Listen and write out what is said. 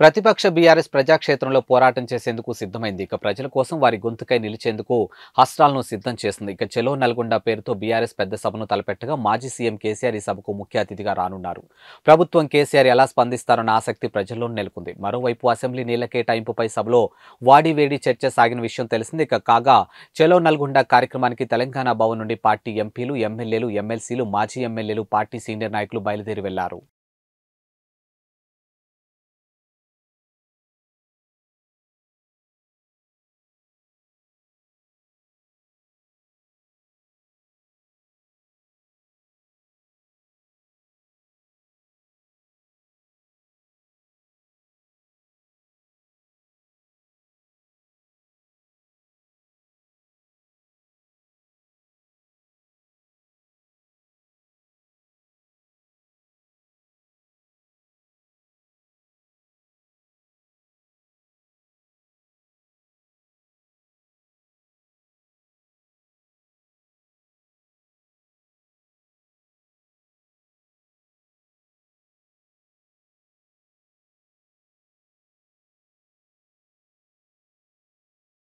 ప్రతిపక్ష బీఆర్ఎస్ ప్రజాక్షేత్రంలో పోరాటం చేసేందుకు సిద్ధమైంది ఇక ప్రజల కోసం వారి గొంతుకై నిలిచేందుకు హస్త్రాలను సిద్ధం చేసింది ఇక చెలో నల్గొండ పేరుతో బీఆర్ఎస్ పెద్ద సభను తలపెట్టగా మాజీ సీఎం కేసీఆర్ ఈ సభకు ముఖ్య అతిథిగా రానున్నారు ప్రభుత్వం కేసీఆర్ ఎలా స్పందిస్తారన్న ఆసక్తి ప్రజల్లో నెలకొంది మరోవైపు అసెంబ్లీ నీళ్ల కేటాయింపుపై సభలో వాడివేడి చర్చ సాగిన విషయం తెలిసింది ఇక కాగా చెలో నల్గొండ కార్యక్రమానికి తెలంగాణ భవన్ నుండి పార్టీ ఎంపీలు ఎమ్మెల్యేలు ఎమ్మెల్సీలు మాజీ ఎమ్మెల్యేలు పార్టీ సీనియర్ నాయకులు బయలుదేరి వెళ్లారు